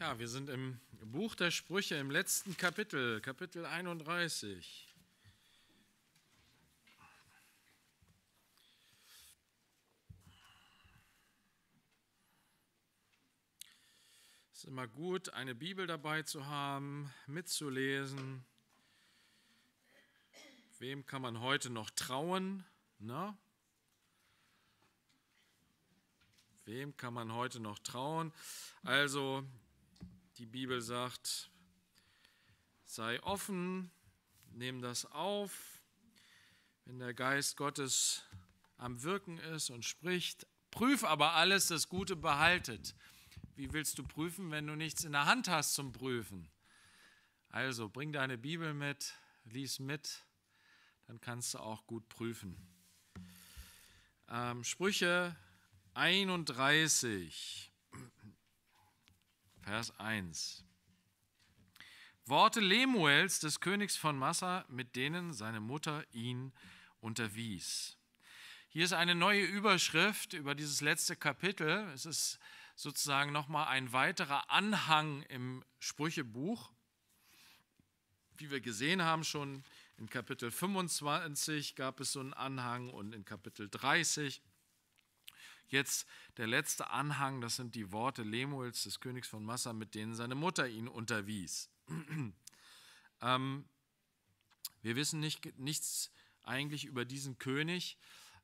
Ja, wir sind im Buch der Sprüche im letzten Kapitel, Kapitel 31. Es ist immer gut, eine Bibel dabei zu haben, mitzulesen. Wem kann man heute noch trauen? Na? Ne? Wem kann man heute noch trauen? Also die Bibel sagt, sei offen, nimm das auf. Wenn der Geist Gottes am Wirken ist und spricht, prüf aber alles, das Gute behaltet. Wie willst du prüfen, wenn du nichts in der Hand hast zum Prüfen? Also bring deine Bibel mit, lies mit, dann kannst du auch gut prüfen. Ähm, Sprüche 31. Vers 1. Worte Lemuels des Königs von Massa, mit denen seine Mutter ihn unterwies. Hier ist eine neue Überschrift über dieses letzte Kapitel. Es ist sozusagen nochmal ein weiterer Anhang im Sprüchebuch. Wie wir gesehen haben schon in Kapitel 25 gab es so einen Anhang und in Kapitel 30 Jetzt der letzte Anhang, das sind die Worte Lemuels, des Königs von Massa, mit denen seine Mutter ihn unterwies. ähm, wir wissen nicht, nichts eigentlich über diesen König.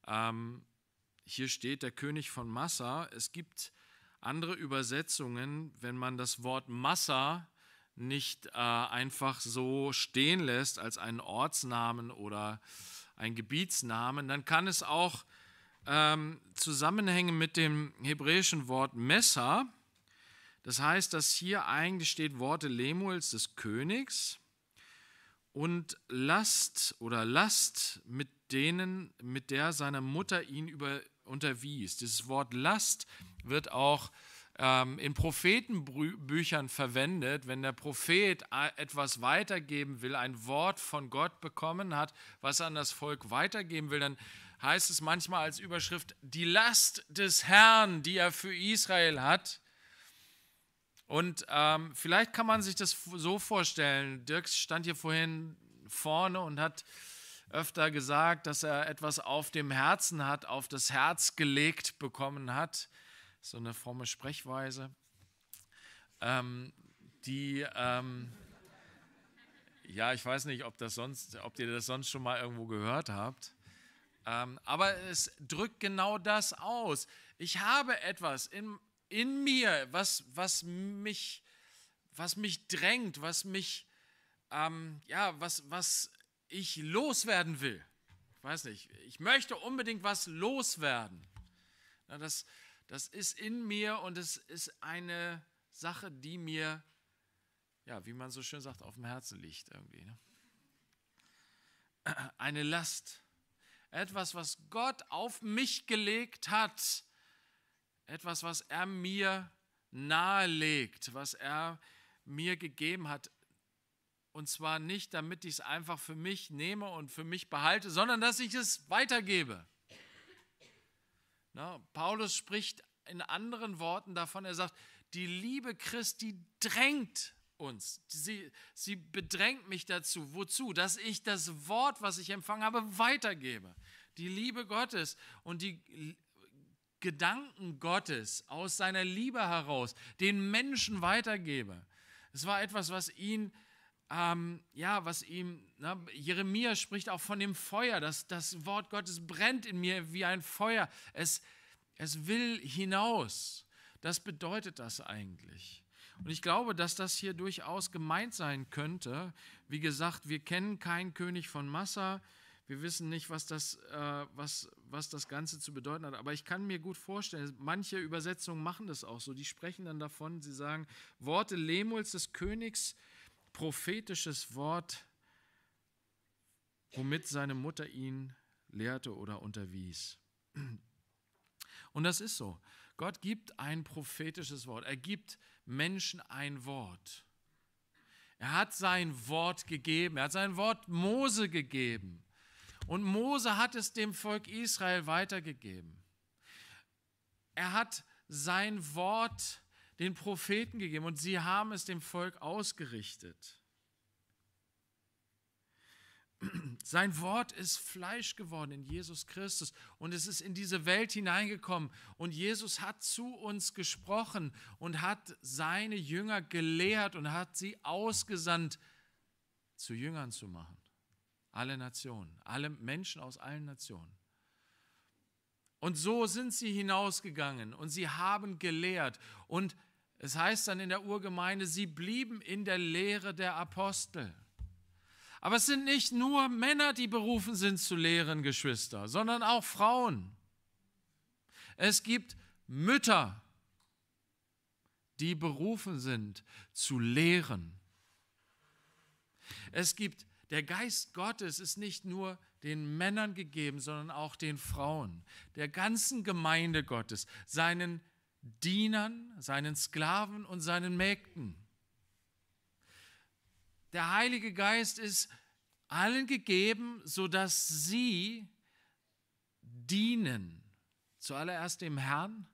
Ähm, hier steht der König von Massa. Es gibt andere Übersetzungen, wenn man das Wort Massa nicht äh, einfach so stehen lässt als einen Ortsnamen oder einen Gebietsnamen, dann kann es auch ähm, Zusammenhänge mit dem hebräischen Wort Messer. Das heißt, dass hier eigentlich steht Worte Lemuels des Königs und Last oder Last mit denen, mit der seine Mutter ihn über, unterwies. Dieses Wort Last wird auch ähm, in Prophetenbüchern verwendet, wenn der Prophet etwas weitergeben will, ein Wort von Gott bekommen hat, was er an das Volk weitergeben will, dann heißt es manchmal als Überschrift, die Last des Herrn, die er für Israel hat. Und ähm, vielleicht kann man sich das so vorstellen. Dirk stand hier vorhin vorne und hat öfter gesagt, dass er etwas auf dem Herzen hat, auf das Herz gelegt bekommen hat. So eine fromme Sprechweise. Ähm, die, ähm, ja, ich weiß nicht, ob, das sonst, ob ihr das sonst schon mal irgendwo gehört habt. Ähm, aber es drückt genau das aus. Ich habe etwas in, in mir, was, was, mich, was mich drängt, was mich, ähm, ja, was, was ich loswerden will. Ich weiß nicht, ich möchte unbedingt was loswerden. Na, das, das ist in mir und es ist eine Sache, die mir, ja, wie man so schön sagt, auf dem Herzen liegt irgendwie. Ne? Eine Last etwas, was Gott auf mich gelegt hat, etwas, was er mir nahelegt, was er mir gegeben hat. Und zwar nicht, damit ich es einfach für mich nehme und für mich behalte, sondern dass ich es weitergebe. Na, Paulus spricht in anderen Worten davon, er sagt, die Liebe Christi drängt uns. Sie, sie bedrängt mich dazu. Wozu? Dass ich das Wort, was ich empfangen habe, weitergebe. Die Liebe Gottes und die Gedanken Gottes aus seiner Liebe heraus den Menschen weitergebe. Es war etwas, was ihn, ähm, ja, was ihm, na, ne, Jeremia spricht auch von dem Feuer, dass das Wort Gottes brennt in mir wie ein Feuer. Es, es will hinaus. Das bedeutet das eigentlich. Und ich glaube, dass das hier durchaus gemeint sein könnte. Wie gesagt, wir kennen keinen König von Massa. Wir wissen nicht, was das, äh, was, was das Ganze zu bedeuten hat. Aber ich kann mir gut vorstellen, manche Übersetzungen machen das auch so. Die sprechen dann davon, sie sagen, Worte Lemuels des Königs, prophetisches Wort, womit seine Mutter ihn lehrte oder unterwies. Und das ist so. Gott gibt ein prophetisches Wort. Er gibt Menschen ein Wort. Er hat sein Wort gegeben. Er hat sein Wort Mose gegeben. Und Mose hat es dem Volk Israel weitergegeben. Er hat sein Wort den Propheten gegeben und sie haben es dem Volk ausgerichtet. Sein Wort ist Fleisch geworden in Jesus Christus und es ist in diese Welt hineingekommen und Jesus hat zu uns gesprochen und hat seine Jünger gelehrt und hat sie ausgesandt, zu Jüngern zu machen. Alle Nationen, alle Menschen aus allen Nationen. Und so sind sie hinausgegangen und sie haben gelehrt und es heißt dann in der Urgemeinde, sie blieben in der Lehre der Apostel. Aber es sind nicht nur Männer, die berufen sind zu lehren, Geschwister, sondern auch Frauen. Es gibt Mütter, die berufen sind zu lehren. Es gibt, der Geist Gottes ist nicht nur den Männern gegeben, sondern auch den Frauen, der ganzen Gemeinde Gottes, seinen Dienern, seinen Sklaven und seinen Mägden. Der Heilige Geist ist allen gegeben, sodass sie dienen. Zuallererst dem Herrn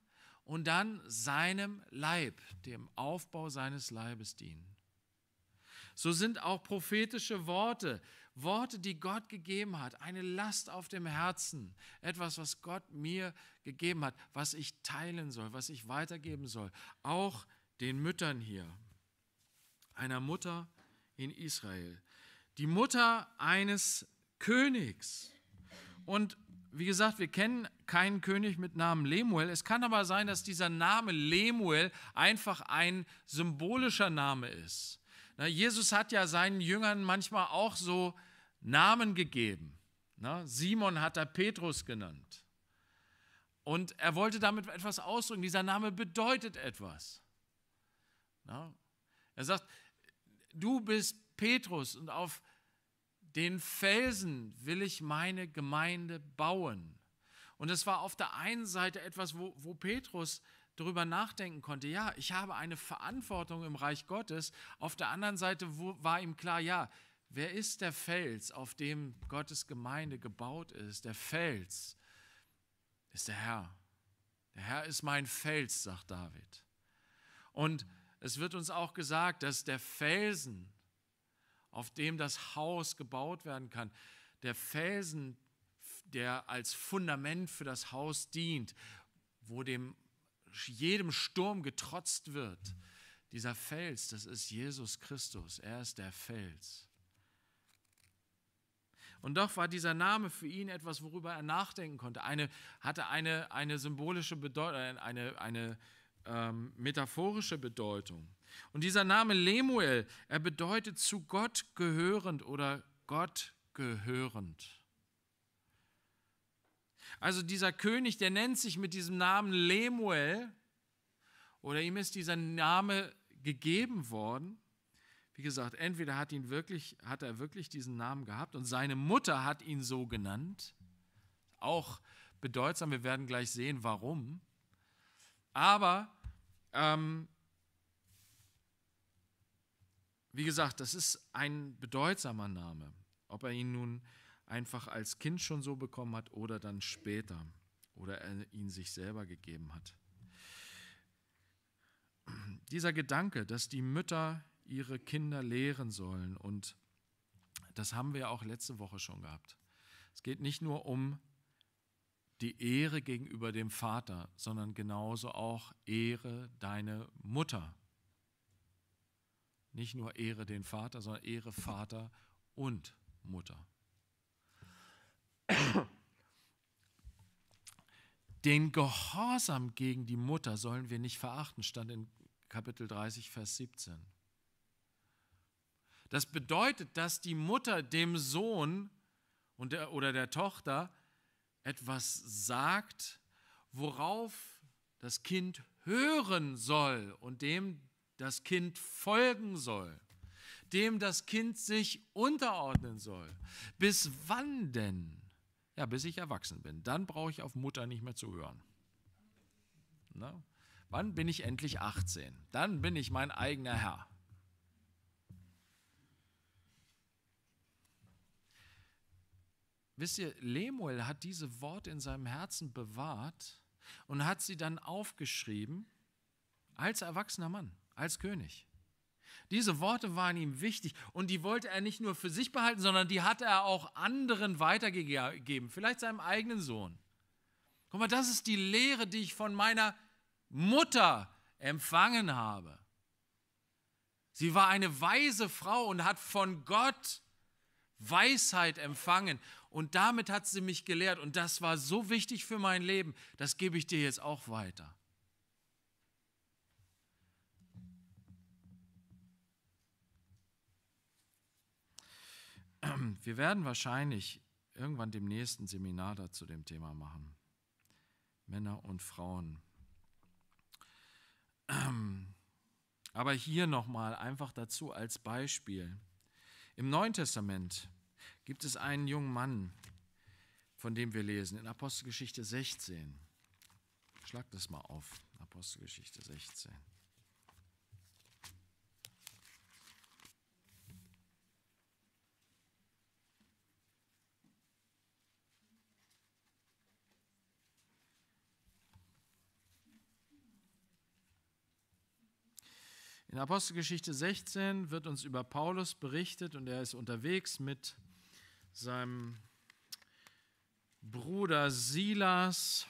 und dann seinem Leib, dem Aufbau seines Leibes dienen. So sind auch prophetische Worte, Worte, die Gott gegeben hat, eine Last auf dem Herzen, etwas, was Gott mir gegeben hat, was ich teilen soll, was ich weitergeben soll, auch den Müttern hier, einer Mutter in Israel. Die Mutter eines Königs. Und wie gesagt, wir kennen keinen König mit Namen Lemuel. Es kann aber sein, dass dieser Name Lemuel einfach ein symbolischer Name ist. Na, Jesus hat ja seinen Jüngern manchmal auch so Namen gegeben. Na, Simon hat er Petrus genannt. Und er wollte damit etwas ausdrücken. Dieser Name bedeutet etwas. Na, er sagt, du bist Petrus und auf den Felsen will ich meine Gemeinde bauen. Und es war auf der einen Seite etwas, wo, wo Petrus darüber nachdenken konnte, ja, ich habe eine Verantwortung im Reich Gottes. Auf der anderen Seite war ihm klar, ja, wer ist der Fels, auf dem Gottes Gemeinde gebaut ist? Der Fels ist der Herr. Der Herr ist mein Fels, sagt David. Und es wird uns auch gesagt, dass der Felsen, auf dem das Haus gebaut werden kann, der Felsen, der als Fundament für das Haus dient, wo dem jedem Sturm getrotzt wird, dieser Fels, das ist Jesus Christus, er ist der Fels. Und doch war dieser Name für ihn etwas, worüber er nachdenken konnte. Eine, hatte eine, eine symbolische Bedeutung, eine, eine, ähm, metaphorische Bedeutung. Und dieser Name Lemuel, er bedeutet zu Gott gehörend oder Gott gehörend. Also dieser König, der nennt sich mit diesem Namen Lemuel oder ihm ist dieser Name gegeben worden. Wie gesagt, entweder hat, ihn wirklich, hat er wirklich diesen Namen gehabt und seine Mutter hat ihn so genannt. Auch bedeutsam, wir werden gleich sehen, warum. Aber ähm, wie gesagt, das ist ein bedeutsamer Name, ob er ihn nun einfach als Kind schon so bekommen hat oder dann später oder er ihn sich selber gegeben hat. Dieser Gedanke, dass die Mütter ihre Kinder lehren sollen und das haben wir auch letzte Woche schon gehabt. Es geht nicht nur um die Ehre gegenüber dem Vater, sondern genauso auch Ehre deine Mutter. Nicht nur Ehre den Vater, sondern Ehre Vater und Mutter. Den Gehorsam gegen die Mutter sollen wir nicht verachten, stand in Kapitel 30, Vers 17. Das bedeutet, dass die Mutter dem Sohn und der, oder der Tochter etwas sagt, worauf das Kind hören soll und dem das Kind folgen soll, dem das Kind sich unterordnen soll. Bis wann denn? Ja, bis ich erwachsen bin. Dann brauche ich auf Mutter nicht mehr zu hören. Na? Wann bin ich endlich 18? Dann bin ich mein eigener Herr. Wisst ihr, Lemuel hat diese Worte in seinem Herzen bewahrt und hat sie dann aufgeschrieben als erwachsener Mann, als König. Diese Worte waren ihm wichtig und die wollte er nicht nur für sich behalten, sondern die hatte er auch anderen weitergegeben, vielleicht seinem eigenen Sohn. Guck mal, das ist die Lehre, die ich von meiner Mutter empfangen habe. Sie war eine weise Frau und hat von Gott Weisheit empfangen. Und damit hat sie mich gelehrt. Und das war so wichtig für mein Leben. Das gebe ich dir jetzt auch weiter. Wir werden wahrscheinlich irgendwann demnächst nächsten Seminar dazu dem Thema machen. Männer und Frauen. Aber hier nochmal einfach dazu als Beispiel. Im Neuen Testament gibt es einen jungen Mann, von dem wir lesen, in Apostelgeschichte 16. Schlag das mal auf, Apostelgeschichte 16. In Apostelgeschichte 16 wird uns über Paulus berichtet und er ist unterwegs mit seinem Bruder Silas,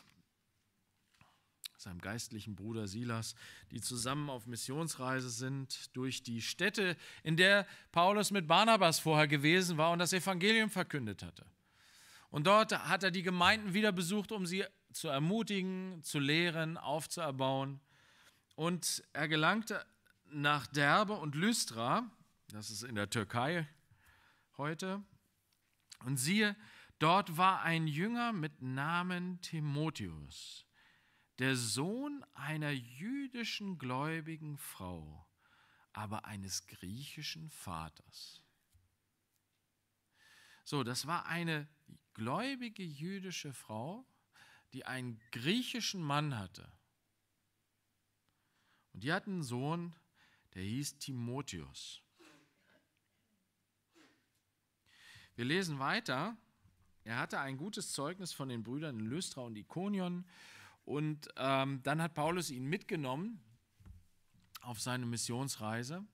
seinem geistlichen Bruder Silas, die zusammen auf Missionsreise sind durch die Städte, in der Paulus mit Barnabas vorher gewesen war und das Evangelium verkündet hatte. Und dort hat er die Gemeinden wieder besucht, um sie zu ermutigen, zu lehren, aufzuerbauen. Und er gelangte nach Derbe und Lystra, das ist in der Türkei heute, und siehe, dort war ein Jünger mit Namen Timotheus, der Sohn einer jüdischen gläubigen Frau, aber eines griechischen Vaters. So, das war eine gläubige jüdische Frau, die einen griechischen Mann hatte. Und die hatten einen Sohn, der hieß Timotheus. Wir lesen weiter. Er hatte ein gutes Zeugnis von den Brüdern in Lystra und Ikonion. Und ähm, dann hat Paulus ihn mitgenommen auf seine Missionsreise.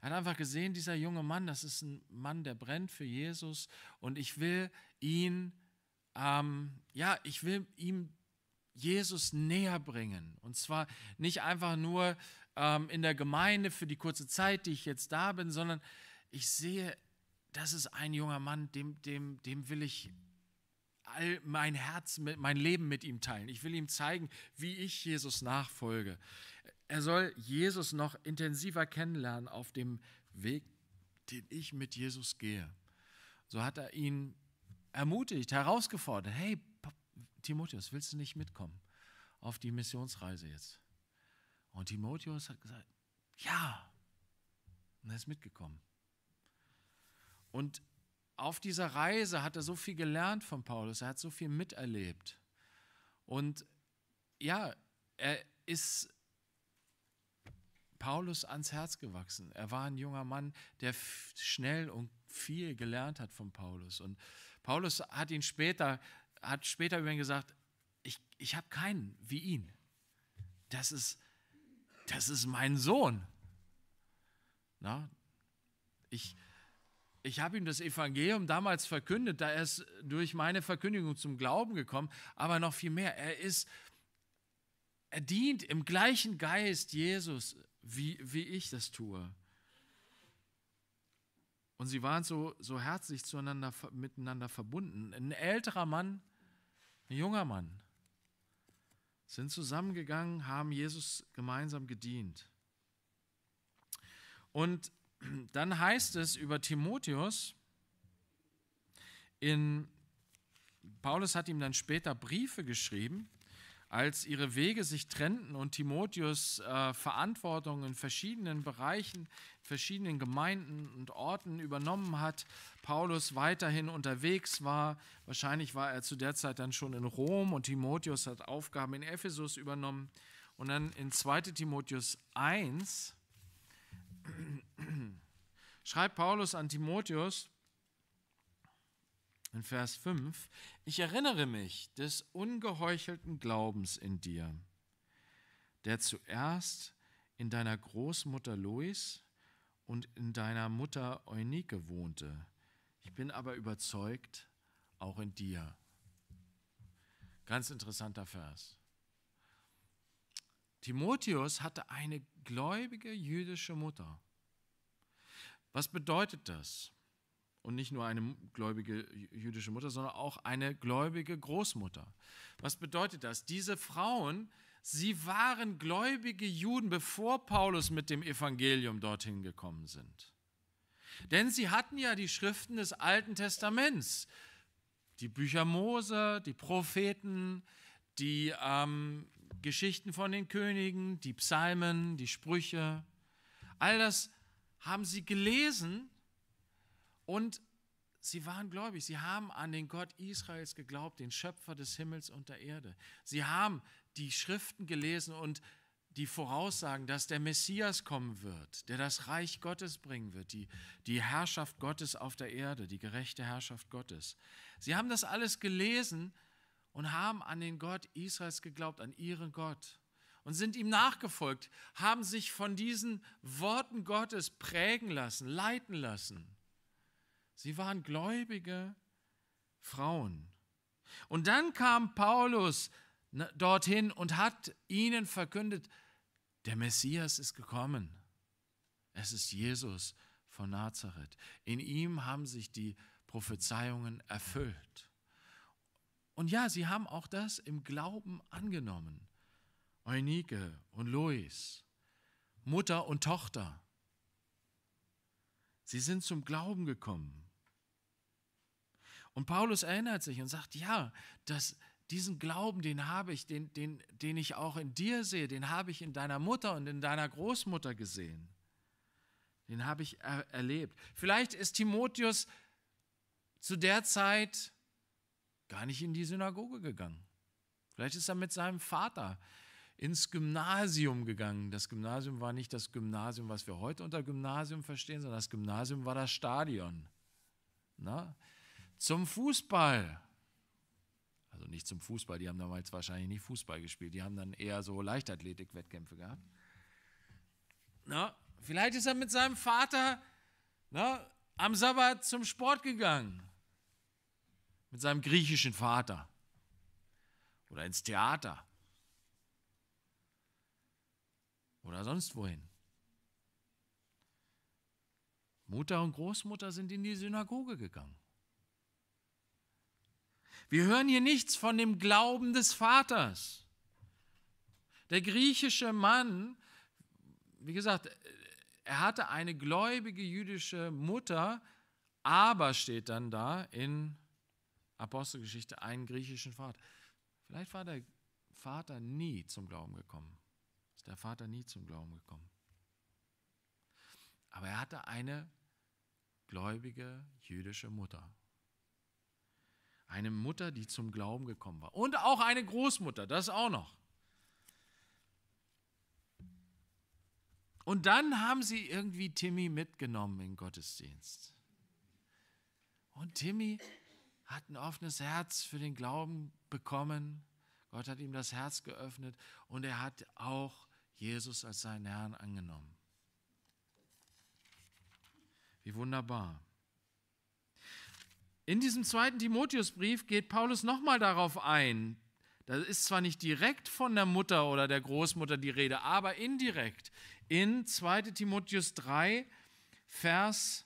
Er hat einfach gesehen, dieser junge Mann, das ist ein Mann, der brennt für Jesus. Und ich will ihn, ähm, ja, ich will ihm Jesus näher bringen. Und zwar nicht einfach nur ähm, in der Gemeinde für die kurze Zeit, die ich jetzt da bin, sondern ich sehe, das ist ein junger Mann, dem, dem, dem will ich all mein Herz, mein Leben mit ihm teilen. Ich will ihm zeigen, wie ich Jesus nachfolge. Er soll Jesus noch intensiver kennenlernen auf dem Weg, den ich mit Jesus gehe. So hat er ihn ermutigt, herausgefordert, hey Timotheus, willst du nicht mitkommen auf die Missionsreise jetzt? Und Timotheus hat gesagt, ja. Und er ist mitgekommen. Und auf dieser Reise hat er so viel gelernt von Paulus, er hat so viel miterlebt. Und ja, er ist Paulus ans Herz gewachsen. Er war ein junger Mann, der schnell und viel gelernt hat von Paulus. Und Paulus hat ihn später, hat später über ihn gesagt, ich, ich habe keinen wie ihn. Das ist das ist mein Sohn. Na, ich ich habe ihm das Evangelium damals verkündet, da er ist durch meine Verkündigung zum Glauben gekommen, aber noch viel mehr, er ist, er dient im gleichen Geist Jesus, wie, wie ich das tue. Und sie waren so, so herzlich zueinander, miteinander verbunden. Ein älterer Mann, ein junger Mann sind zusammengegangen, haben Jesus gemeinsam gedient. Und dann heißt es über Timotheus, in, Paulus hat ihm dann später Briefe geschrieben, als ihre Wege sich trennten und Timotheus äh, Verantwortung in verschiedenen Bereichen, verschiedenen Gemeinden und Orten übernommen hat, Paulus weiterhin unterwegs war. Wahrscheinlich war er zu der Zeit dann schon in Rom und Timotheus hat Aufgaben in Ephesus übernommen. Und dann in 2 Timotheus 1 schreibt Paulus an Timotheus, in Vers 5, ich erinnere mich des ungeheuchelten Glaubens in dir, der zuerst in deiner Großmutter Lois und in deiner Mutter Eunike wohnte. Ich bin aber überzeugt, auch in dir. Ganz interessanter Vers. Timotheus hatte eine gläubige jüdische Mutter. Was bedeutet das? und nicht nur eine gläubige jüdische Mutter, sondern auch eine gläubige Großmutter. Was bedeutet das? Diese Frauen, sie waren gläubige Juden, bevor Paulus mit dem Evangelium dorthin gekommen sind. Denn sie hatten ja die Schriften des Alten Testaments, die Bücher Mose, die Propheten, die ähm, Geschichten von den Königen, die Psalmen, die Sprüche. All das haben sie gelesen und sie waren gläubig. Sie haben an den Gott Israels geglaubt, den Schöpfer des Himmels und der Erde. Sie haben die Schriften gelesen und die voraussagen, dass der Messias kommen wird, der das Reich Gottes bringen wird, die, die Herrschaft Gottes auf der Erde, die gerechte Herrschaft Gottes. Sie haben das alles gelesen und haben an den Gott Israels geglaubt, an ihren Gott und sind ihm nachgefolgt, haben sich von diesen Worten Gottes prägen lassen, leiten lassen. Sie waren gläubige Frauen. Und dann kam Paulus dorthin und hat ihnen verkündet, der Messias ist gekommen. Es ist Jesus von Nazareth. In ihm haben sich die Prophezeiungen erfüllt. Und ja, sie haben auch das im Glauben angenommen. Eunike und Lois, Mutter und Tochter. Sie sind zum Glauben gekommen. Und Paulus erinnert sich und sagt, ja, das, diesen Glauben, den habe ich, den, den, den ich auch in dir sehe, den habe ich in deiner Mutter und in deiner Großmutter gesehen. Den habe ich er erlebt. Vielleicht ist Timotheus zu der Zeit gar nicht in die Synagoge gegangen. Vielleicht ist er mit seinem Vater ins Gymnasium gegangen. Das Gymnasium war nicht das Gymnasium, was wir heute unter Gymnasium verstehen, sondern das Gymnasium war das Stadion. Na? zum Fußball. Also nicht zum Fußball, die haben damals wahrscheinlich nicht Fußball gespielt, die haben dann eher so Leichtathletik-Wettkämpfe gehabt. Na, vielleicht ist er mit seinem Vater na, am Sabbat zum Sport gegangen, mit seinem griechischen Vater oder ins Theater oder sonst wohin. Mutter und Großmutter sind in die Synagoge gegangen. Wir hören hier nichts von dem Glauben des Vaters. Der griechische Mann, wie gesagt, er hatte eine gläubige jüdische Mutter, aber steht dann da in Apostelgeschichte einen griechischen Vater. Vielleicht war der Vater nie zum Glauben gekommen. Ist der Vater nie zum Glauben gekommen. Aber er hatte eine gläubige jüdische Mutter. Eine Mutter, die zum Glauben gekommen war. Und auch eine Großmutter, das auch noch. Und dann haben sie irgendwie Timmy mitgenommen in den Gottesdienst. Und Timmy hat ein offenes Herz für den Glauben bekommen. Gott hat ihm das Herz geöffnet und er hat auch Jesus als seinen Herrn angenommen. Wie wunderbar. In diesem zweiten Timotheusbrief geht Paulus nochmal darauf ein. Da ist zwar nicht direkt von der Mutter oder der Großmutter die Rede, aber indirekt. In 2 Timotheus 3, Vers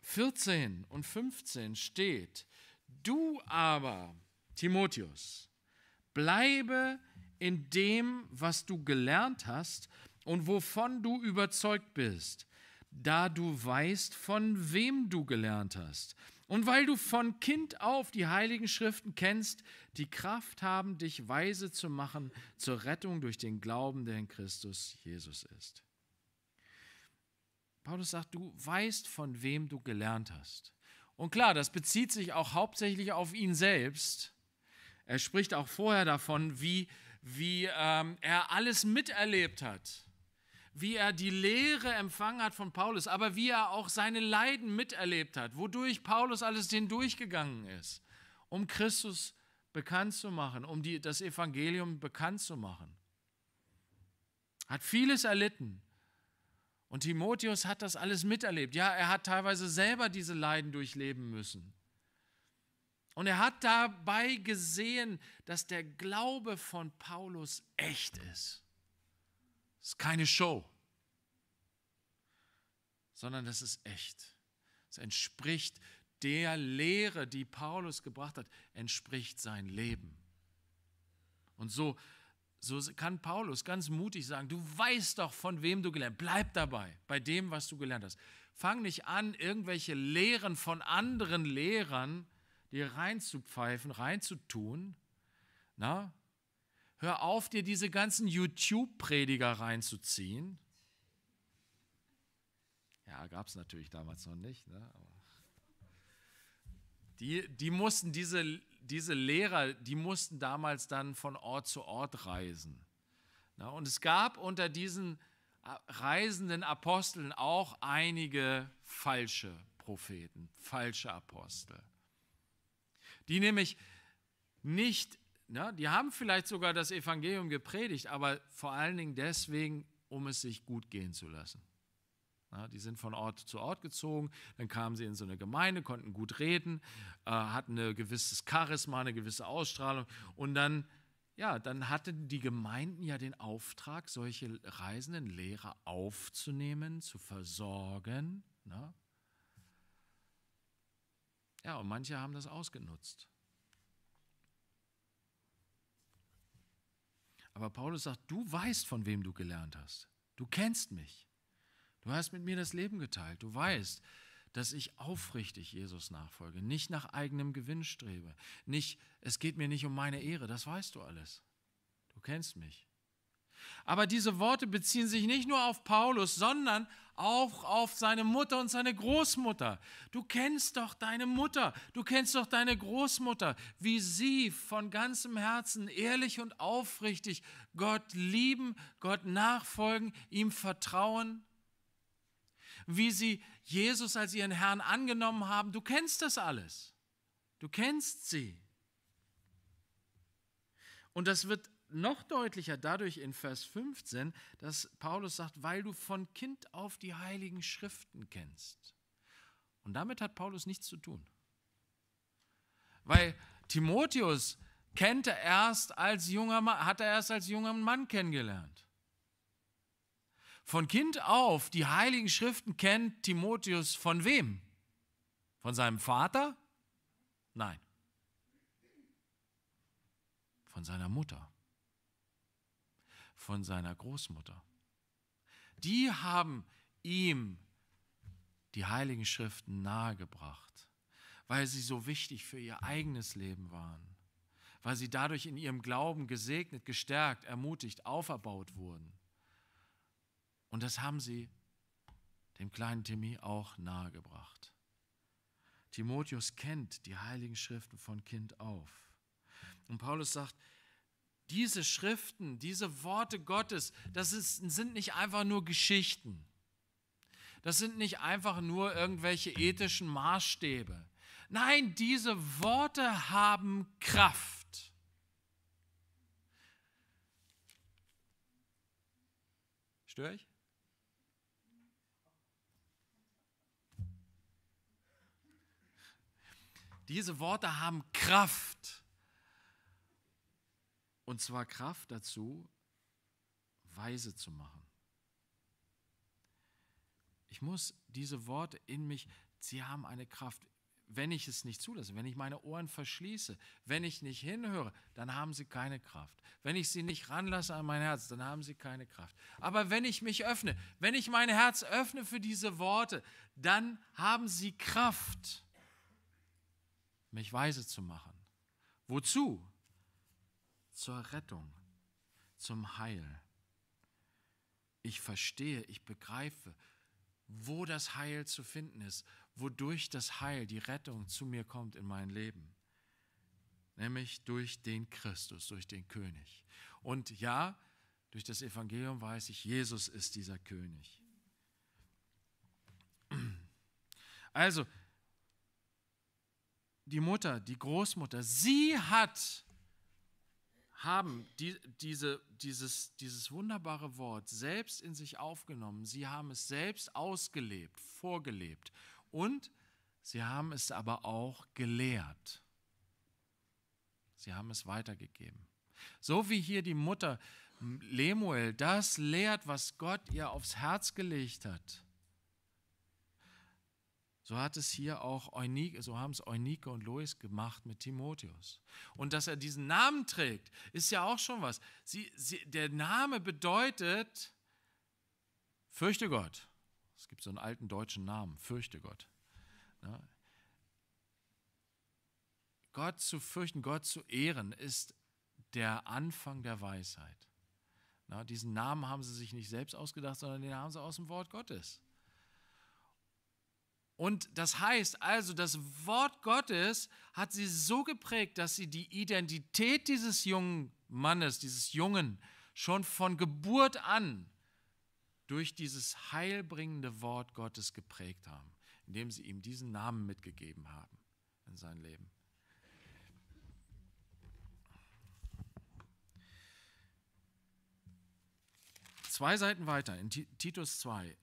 14 und 15 steht, du aber, Timotheus, bleibe in dem, was du gelernt hast und wovon du überzeugt bist, da du weißt, von wem du gelernt hast. Und weil du von Kind auf die heiligen Schriften kennst, die Kraft haben, dich weise zu machen zur Rettung durch den Glauben, der in Christus Jesus ist. Paulus sagt, du weißt, von wem du gelernt hast. Und klar, das bezieht sich auch hauptsächlich auf ihn selbst. Er spricht auch vorher davon, wie, wie ähm, er alles miterlebt hat wie er die Lehre empfangen hat von Paulus, aber wie er auch seine Leiden miterlebt hat, wodurch Paulus alles hindurchgegangen ist, um Christus bekannt zu machen, um die, das Evangelium bekannt zu machen. Hat vieles erlitten. Und Timotheus hat das alles miterlebt. Ja, er hat teilweise selber diese Leiden durchleben müssen. Und er hat dabei gesehen, dass der Glaube von Paulus echt ist. Es ist keine Show, sondern das ist echt. Es entspricht der Lehre, die Paulus gebracht hat, entspricht sein Leben. Und so, so kann Paulus ganz mutig sagen, du weißt doch, von wem du gelernt hast. Bleib dabei, bei dem, was du gelernt hast. Fang nicht an, irgendwelche Lehren von anderen Lehrern dir reinzupfeifen, reinzutun. Na, Hör auf, dir diese ganzen YouTube-Prediger reinzuziehen. Ja, gab es natürlich damals noch nicht. Ne? die, die mussten, diese, diese Lehrer, die mussten damals dann von Ort zu Ort reisen. Ne? Und es gab unter diesen äh, reisenden Aposteln auch einige falsche Propheten, falsche Apostel, die nämlich nicht ja, ne? die haben vielleicht sogar das Evangelium gepredigt, aber vor allen Dingen deswegen, um es sich gut gehen zu lassen. Ja, ne? die sind von Ort zu Ort gezogen, dann kamen sie in so eine Gemeinde, konnten gut reden, äh, hatten ein gewisses Charisma, eine gewisse Ausstrahlung und dann, ja, dann hatten die Gemeinden ja den Auftrag, solche reisenden Lehrer aufzunehmen, zu versorgen. Ne? Ja, und manche haben das ausgenutzt. Aber Paulus sagt, du weißt, von wem du gelernt hast. Du kennst mich. Du hast mit mir das Leben geteilt. Du weißt, dass ich aufrichtig Jesus nachfolge, nicht nach eigenem Gewinn strebe, nicht, es geht mir nicht um meine Ehre, das weißt du alles. Du kennst mich. Aber diese Worte beziehen sich nicht nur auf Paulus, sondern auch auf seine Mutter und seine Großmutter. Du kennst doch deine Mutter, du kennst doch deine Großmutter, wie sie von ganzem Herzen ehrlich und aufrichtig Gott lieben, Gott nachfolgen, ihm vertrauen, wie sie Jesus als ihren Herrn angenommen haben. Du kennst das alles. Du kennst sie. Und das wird noch deutlicher dadurch in Vers 15, dass Paulus sagt, weil du von Kind auf die heiligen Schriften kennst. Und damit hat Paulus nichts zu tun. Weil Timotheus kennt er erst als junger Mann, hat er erst als junger Mann kennengelernt. Von Kind auf die heiligen Schriften kennt Timotheus von wem? Von seinem Vater? Nein. Von seiner Mutter von seiner Großmutter. Die haben ihm die heiligen Schriften nahegebracht, weil sie so wichtig für ihr eigenes Leben waren, weil sie dadurch in ihrem Glauben gesegnet, gestärkt, ermutigt, auferbaut wurden. Und das haben sie dem kleinen Timmy auch nahegebracht. Timotheus kennt die heiligen Schriften von Kind auf. Und Paulus sagt, diese Schriften, diese Worte Gottes, das ist, sind nicht einfach nur Geschichten. Das sind nicht einfach nur irgendwelche ethischen Maßstäbe. Nein, diese Worte haben Kraft. Störe ich? Diese Worte haben Kraft. Und zwar Kraft dazu, weise zu machen. Ich muss diese Worte in mich, sie haben eine Kraft. Wenn ich es nicht zulasse, wenn ich meine Ohren verschließe, wenn ich nicht hinhöre, dann haben sie keine Kraft. Wenn ich sie nicht ranlasse an mein Herz, dann haben sie keine Kraft. Aber wenn ich mich öffne, wenn ich mein Herz öffne für diese Worte, dann haben sie Kraft, mich weise zu machen. Wozu? zur Rettung, zum Heil. Ich verstehe, ich begreife, wo das Heil zu finden ist, wodurch das Heil, die Rettung zu mir kommt in mein Leben. Nämlich durch den Christus, durch den König. Und ja, durch das Evangelium weiß ich, Jesus ist dieser König. Also, die Mutter, die Großmutter, sie hat haben die, diese, dieses, dieses wunderbare Wort selbst in sich aufgenommen. Sie haben es selbst ausgelebt, vorgelebt und sie haben es aber auch gelehrt. Sie haben es weitergegeben. So wie hier die Mutter Lemuel das lehrt, was Gott ihr aufs Herz gelegt hat, so hat es hier auch Eunike, so haben es Eunike und Lois gemacht mit Timotheus. Und dass er diesen Namen trägt, ist ja auch schon was. Sie, sie, der Name bedeutet, fürchte Gott. Es gibt so einen alten deutschen Namen, fürchte Gott. Ja. Gott zu fürchten, Gott zu ehren, ist der Anfang der Weisheit. Na, diesen Namen haben sie sich nicht selbst ausgedacht, sondern den haben sie aus dem Wort Gottes. Und das heißt also, das Wort Gottes hat sie so geprägt, dass sie die Identität dieses jungen Mannes, dieses Jungen, schon von Geburt an durch dieses heilbringende Wort Gottes geprägt haben, indem sie ihm diesen Namen mitgegeben haben in sein Leben. Zwei Seiten weiter, in Titus 2,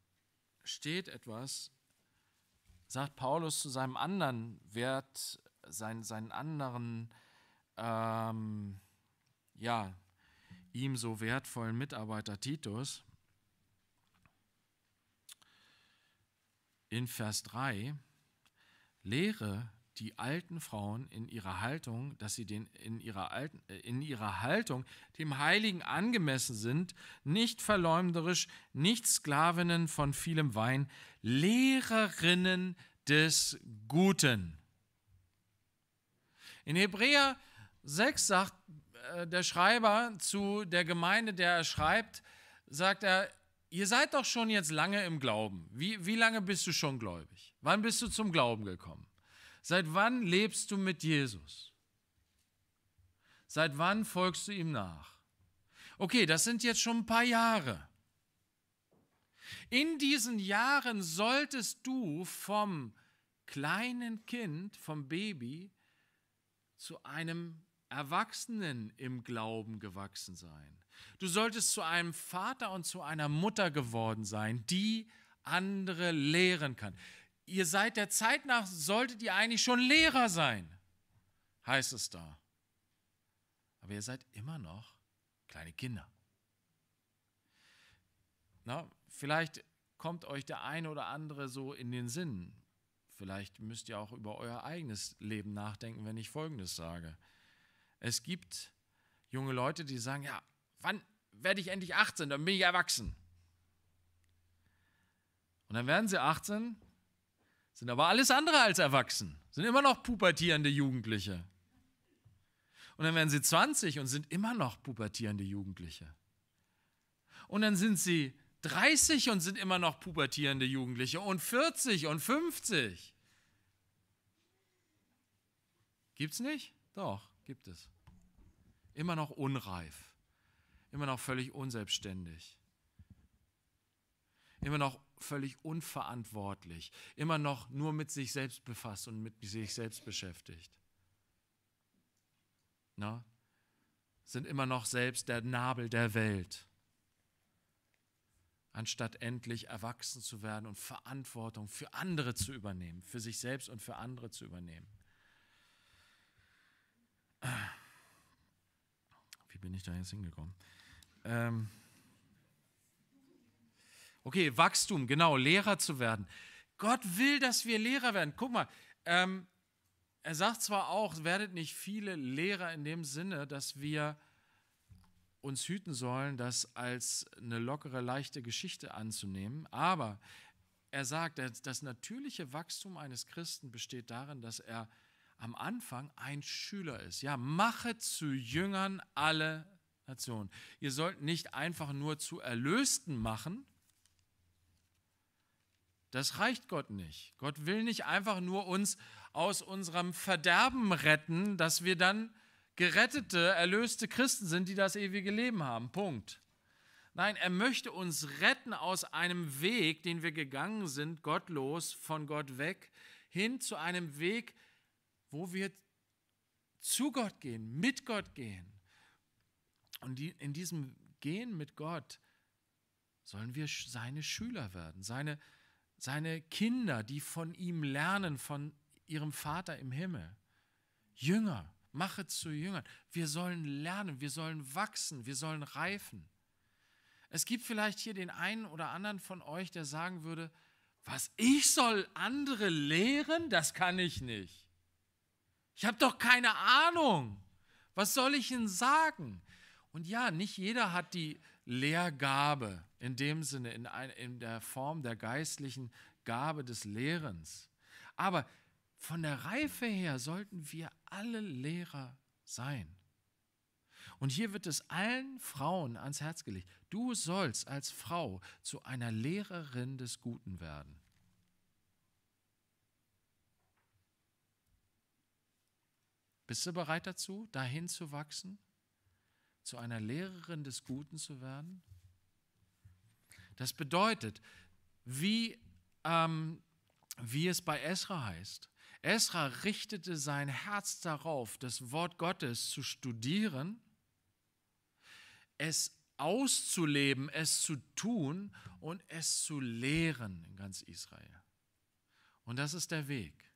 steht etwas, sagt Paulus zu seinem anderen Wert, sein, seinen anderen, ähm, ja, ihm so wertvollen Mitarbeiter Titus in Vers 3, lehre die alten Frauen in ihrer Haltung, dass sie den, in, ihrer alten, äh, in ihrer Haltung dem Heiligen angemessen sind, nicht verleumderisch, nicht Sklavinnen von vielem Wein, Lehrerinnen des Guten. In Hebräer 6 sagt äh, der Schreiber zu der Gemeinde, der er schreibt, sagt er, ihr seid doch schon jetzt lange im Glauben. Wie, wie lange bist du schon gläubig? Wann bist du zum Glauben gekommen? Seit wann lebst du mit Jesus? Seit wann folgst du ihm nach? Okay, das sind jetzt schon ein paar Jahre. In diesen Jahren solltest du vom kleinen Kind, vom Baby, zu einem Erwachsenen im Glauben gewachsen sein. Du solltest zu einem Vater und zu einer Mutter geworden sein, die andere lehren kann ihr seid der Zeit nach, solltet ihr eigentlich schon Lehrer sein, heißt es da. Aber ihr seid immer noch kleine Kinder. Na, vielleicht kommt euch der eine oder andere so in den Sinn. Vielleicht müsst ihr auch über euer eigenes Leben nachdenken, wenn ich Folgendes sage. Es gibt junge Leute, die sagen, ja, wann werde ich endlich 18, dann bin ich erwachsen. Und dann werden sie 18 sind aber alles andere als erwachsen, sind immer noch pubertierende Jugendliche. Und dann werden sie 20 und sind immer noch pubertierende Jugendliche. Und dann sind sie 30 und sind immer noch pubertierende Jugendliche und 40 und 50. Gibt's nicht? Doch, gibt es. Immer noch unreif, immer noch völlig unselbstständig, immer noch völlig unverantwortlich, immer noch nur mit sich selbst befasst und mit sich selbst beschäftigt. Na? Sind immer noch selbst der Nabel der Welt, anstatt endlich erwachsen zu werden und Verantwortung für andere zu übernehmen, für sich selbst und für andere zu übernehmen. Wie bin ich da jetzt hingekommen? Ähm, Okay, Wachstum, genau, Lehrer zu werden. Gott will, dass wir Lehrer werden. Guck mal, ähm, er sagt zwar auch, werdet nicht viele Lehrer in dem Sinne, dass wir uns hüten sollen, das als eine lockere, leichte Geschichte anzunehmen, aber er sagt, das natürliche Wachstum eines Christen besteht darin, dass er am Anfang ein Schüler ist. Ja, mache zu Jüngern alle Nationen. Ihr sollt nicht einfach nur zu Erlösten machen, das reicht Gott nicht. Gott will nicht einfach nur uns aus unserem Verderben retten, dass wir dann gerettete, erlöste Christen sind, die das ewige Leben haben. Punkt. Nein, er möchte uns retten aus einem Weg, den wir gegangen sind, gottlos, von Gott weg, hin zu einem Weg, wo wir zu Gott gehen, mit Gott gehen. Und in diesem Gehen mit Gott sollen wir seine Schüler werden, seine Schüler seine Kinder, die von ihm lernen, von ihrem Vater im Himmel. Jünger, mache zu Jüngern. Wir sollen lernen, wir sollen wachsen, wir sollen reifen. Es gibt vielleicht hier den einen oder anderen von euch, der sagen würde, was ich soll andere lehren, das kann ich nicht. Ich habe doch keine Ahnung. Was soll ich ihnen sagen? Und ja, nicht jeder hat die Lehrgabe in dem Sinne, in, ein, in der Form der geistlichen Gabe des Lehrens. Aber von der Reife her sollten wir alle Lehrer sein. Und hier wird es allen Frauen ans Herz gelegt. Du sollst als Frau zu einer Lehrerin des Guten werden. Bist du bereit dazu, dahin zu wachsen, zu einer Lehrerin des Guten zu werden? Das bedeutet, wie, ähm, wie es bei Esra heißt. Esra richtete sein Herz darauf, das Wort Gottes zu studieren, es auszuleben, es zu tun und es zu lehren in ganz Israel. Und das ist der Weg.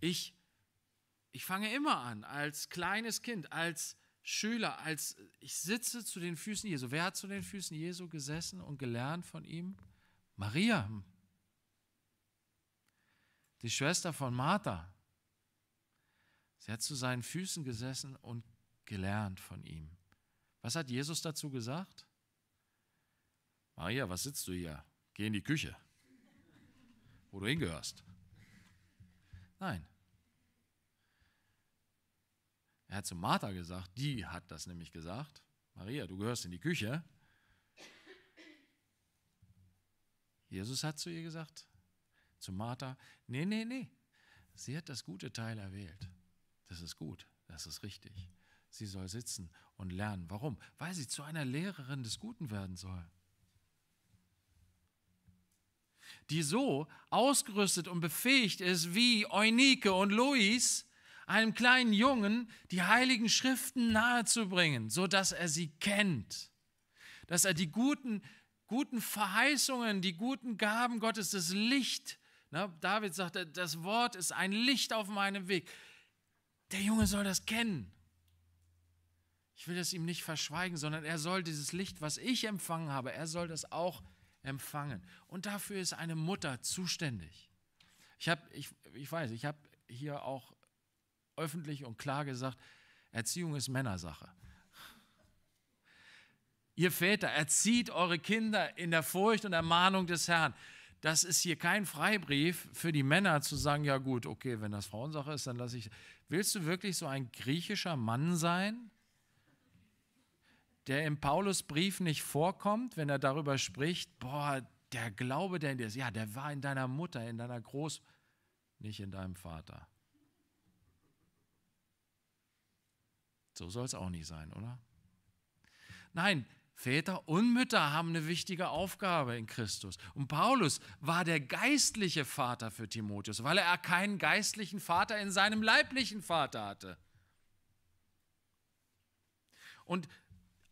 Ich, ich fange immer an, als kleines Kind, als Schüler, als ich sitze zu den Füßen Jesu. Wer hat zu den Füßen Jesu gesessen und gelernt von ihm? Maria, die Schwester von Martha. Sie hat zu seinen Füßen gesessen und gelernt von ihm. Was hat Jesus dazu gesagt? Maria, was sitzt du hier? Geh in die Küche, wo du hingehörst. Nein, er hat zu Martha gesagt, die hat das nämlich gesagt, Maria, du gehörst in die Küche. Jesus hat zu ihr gesagt, zu Martha, nee, nee, nee, sie hat das gute Teil erwählt. Das ist gut, das ist richtig. Sie soll sitzen und lernen. Warum? Weil sie zu einer Lehrerin des Guten werden soll. Die so ausgerüstet und befähigt ist wie Eunike und Louis, einem kleinen Jungen die heiligen Schriften nahezubringen, sodass er sie kennt, dass er die guten, guten Verheißungen, die guten Gaben Gottes, das Licht, ne, David sagt, das Wort ist ein Licht auf meinem Weg. Der Junge soll das kennen. Ich will das ihm nicht verschweigen, sondern er soll dieses Licht, was ich empfangen habe, er soll das auch empfangen. Und dafür ist eine Mutter zuständig. Ich, hab, ich, ich weiß, ich habe hier auch öffentlich und klar gesagt, Erziehung ist Männersache. Ihr Väter, erzieht eure Kinder in der Furcht und Ermahnung des Herrn. Das ist hier kein Freibrief für die Männer zu sagen, ja gut, okay, wenn das Frauensache ist, dann lasse ich. Willst du wirklich so ein griechischer Mann sein, der im Paulusbrief nicht vorkommt, wenn er darüber spricht, boah, der Glaube, der in dir ist, ja, der war in deiner Mutter, in deiner Groß, nicht in deinem Vater. So soll es auch nicht sein, oder? Nein, Väter und Mütter haben eine wichtige Aufgabe in Christus. Und Paulus war der geistliche Vater für Timotheus, weil er keinen geistlichen Vater in seinem leiblichen Vater hatte. Und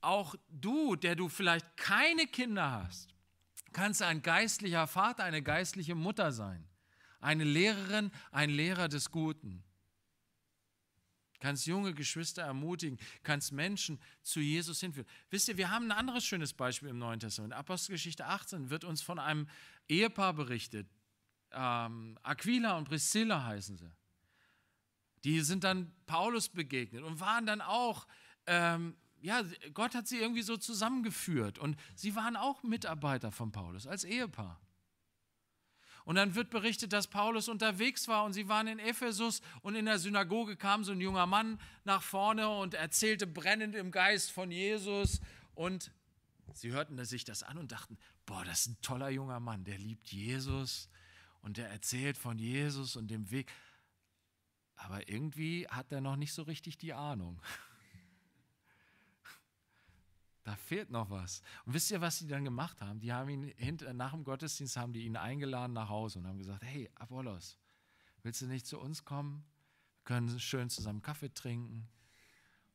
auch du, der du vielleicht keine Kinder hast, kannst ein geistlicher Vater, eine geistliche Mutter sein, eine Lehrerin, ein Lehrer des Guten kannst junge Geschwister ermutigen, kannst Menschen zu Jesus hinführen. Wisst ihr, wir haben ein anderes schönes Beispiel im Neuen Testament. Apostelgeschichte 18 wird uns von einem Ehepaar berichtet. Ähm, Aquila und Priscilla heißen sie. Die sind dann Paulus begegnet und waren dann auch, ähm, ja, Gott hat sie irgendwie so zusammengeführt und sie waren auch Mitarbeiter von Paulus als Ehepaar. Und dann wird berichtet, dass Paulus unterwegs war und sie waren in Ephesus und in der Synagoge kam so ein junger Mann nach vorne und erzählte brennend im Geist von Jesus. Und sie hörten sich das an und dachten, boah, das ist ein toller junger Mann, der liebt Jesus und der erzählt von Jesus und dem Weg. Aber irgendwie hat er noch nicht so richtig die Ahnung. da fehlt noch was. Und wisst ihr, was die dann gemacht haben? Die haben ihn hinter, nach dem Gottesdienst haben die ihn eingeladen nach Hause und haben gesagt, hey, Apollos, willst du nicht zu uns kommen? Wir können schön zusammen Kaffee trinken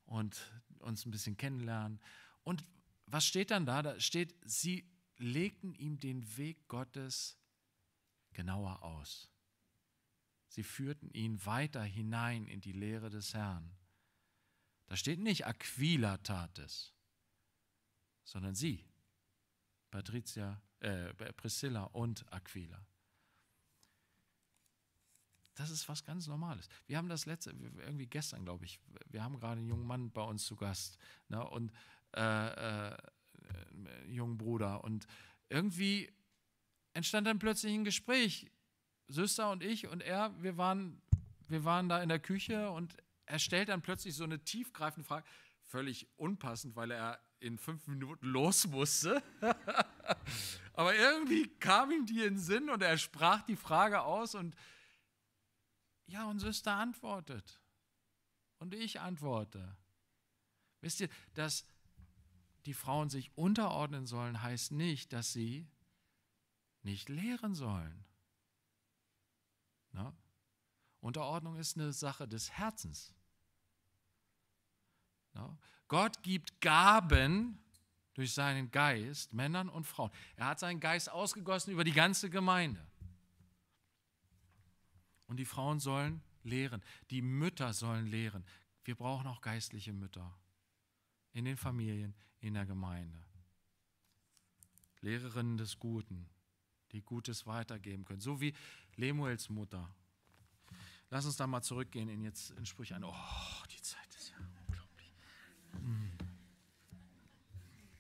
und uns ein bisschen kennenlernen. Und was steht dann da? Da steht, sie legten ihm den Weg Gottes genauer aus. Sie führten ihn weiter hinein in die Lehre des Herrn. Da steht nicht, Aquila tat es sondern sie, Patricia, äh, Priscilla und Aquila. Das ist was ganz Normales. Wir haben das letzte, irgendwie gestern, glaube ich, wir haben gerade einen jungen Mann bei uns zu Gast ne, und äh, äh, einen äh, jungen Bruder. Und irgendwie entstand dann plötzlich ein Gespräch. Süster und ich und er, wir waren, wir waren da in der Küche und er stellt dann plötzlich so eine tiefgreifende Frage, völlig unpassend, weil er in fünf Minuten los musste. Aber irgendwie kam ihm die in den Sinn und er sprach die Frage aus und ja, und Süster antwortet. Und ich antworte. Wisst ihr, dass die Frauen sich unterordnen sollen, heißt nicht, dass sie nicht lehren sollen. Na? Ne? Unterordnung ist eine Sache des Herzens. Gott gibt Gaben durch seinen Geist Männern und Frauen. Er hat seinen Geist ausgegossen über die ganze Gemeinde. Und die Frauen sollen lehren, die Mütter sollen lehren. Wir brauchen auch geistliche Mütter in den Familien, in der Gemeinde. Lehrerinnen des Guten, die Gutes weitergeben können, so wie Lemuels Mutter. Lass uns da mal zurückgehen in jetzt in Sprüche an. Oh, die Zeit.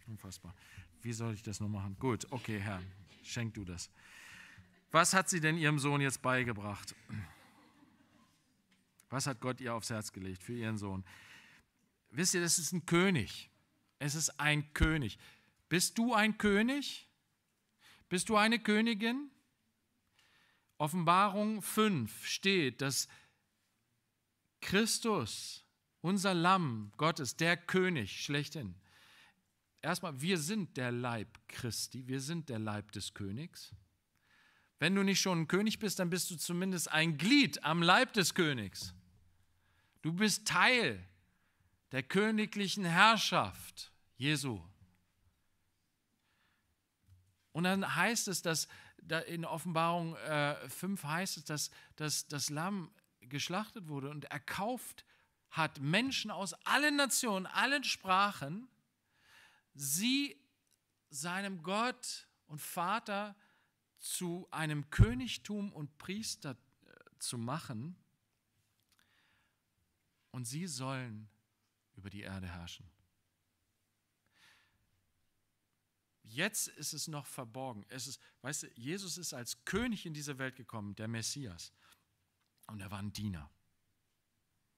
Unfassbar. Wie soll ich das nur machen? Gut, okay, Herr, schenk du das. Was hat sie denn ihrem Sohn jetzt beigebracht? Was hat Gott ihr aufs Herz gelegt für ihren Sohn? Wisst ihr, das ist ein König. Es ist ein König. Bist du ein König? Bist du eine Königin? Offenbarung 5 steht, dass Christus, unser Lamm Gottes, der König schlechthin, Erstmal, wir sind der Leib Christi, wir sind der Leib des Königs. Wenn du nicht schon ein König bist, dann bist du zumindest ein Glied am Leib des Königs. Du bist Teil der königlichen Herrschaft Jesu. Und dann heißt es, dass in Offenbarung 5 äh, heißt es, dass, dass das Lamm geschlachtet wurde und erkauft hat Menschen aus allen Nationen, allen Sprachen sie seinem Gott und Vater zu einem Königtum und Priester äh, zu machen und sie sollen über die Erde herrschen. Jetzt ist es noch verborgen. Es ist, weißt du, Jesus ist als König in diese Welt gekommen, der Messias. Und er war ein Diener.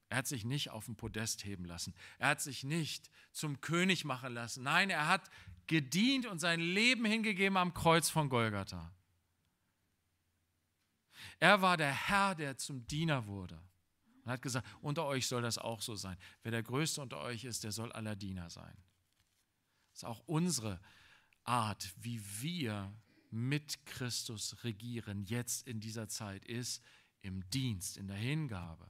Er hat sich nicht auf dem Podest heben lassen. Er hat sich nicht zum König machen lassen. Nein, er hat gedient und sein Leben hingegeben am Kreuz von Golgatha. Er war der Herr, der zum Diener wurde. Und hat gesagt, unter euch soll das auch so sein. Wer der Größte unter euch ist, der soll aller Diener sein. Das ist auch unsere Art, wie wir mit Christus regieren, jetzt in dieser Zeit ist, im Dienst, in der Hingabe.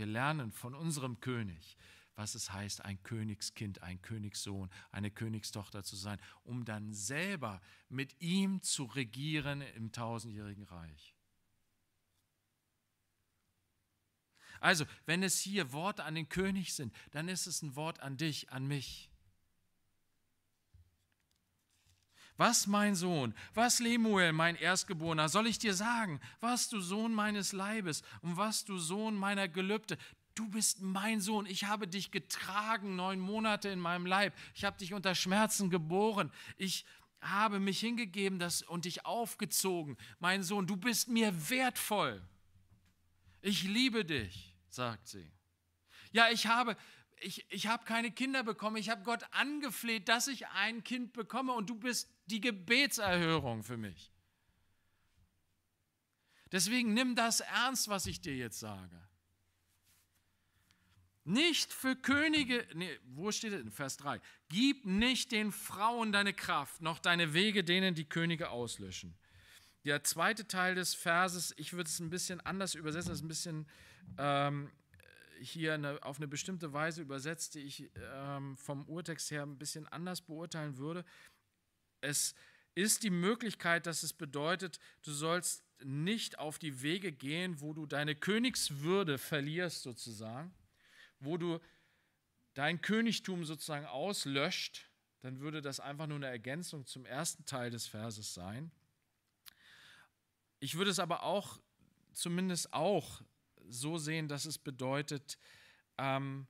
Wir lernen von unserem König, was es heißt, ein Königskind, ein Königssohn, eine Königstochter zu sein, um dann selber mit ihm zu regieren im tausendjährigen Reich. Also, wenn es hier Worte an den König sind, dann ist es ein Wort an dich, an mich. Was, mein Sohn, was, Lemuel, mein Erstgeborener, soll ich dir sagen? Was, du Sohn meines Leibes und was, du Sohn meiner Gelübde? Du bist mein Sohn, ich habe dich getragen neun Monate in meinem Leib, ich habe dich unter Schmerzen geboren, ich habe mich hingegeben das, und dich aufgezogen. Mein Sohn, du bist mir wertvoll. Ich liebe dich, sagt sie. Ja, ich habe ich, ich habe keine Kinder bekommen, ich habe Gott angefleht, dass ich ein Kind bekomme und du bist die Gebetserhörung für mich. Deswegen nimm das ernst, was ich dir jetzt sage. Nicht für Könige, nee, wo steht es in Vers 3? Gib nicht den Frauen deine Kraft, noch deine Wege denen, die Könige auslöschen. Der zweite Teil des Verses, ich würde es ein bisschen anders übersetzen, ist ein bisschen ähm, hier eine, auf eine bestimmte Weise übersetzt, die ich ähm, vom Urtext her ein bisschen anders beurteilen würde. Es ist die Möglichkeit, dass es bedeutet, du sollst nicht auf die Wege gehen, wo du deine Königswürde verlierst sozusagen, wo du dein Königtum sozusagen auslöscht, dann würde das einfach nur eine Ergänzung zum ersten Teil des Verses sein. Ich würde es aber auch zumindest auch so sehen, dass es bedeutet, ähm,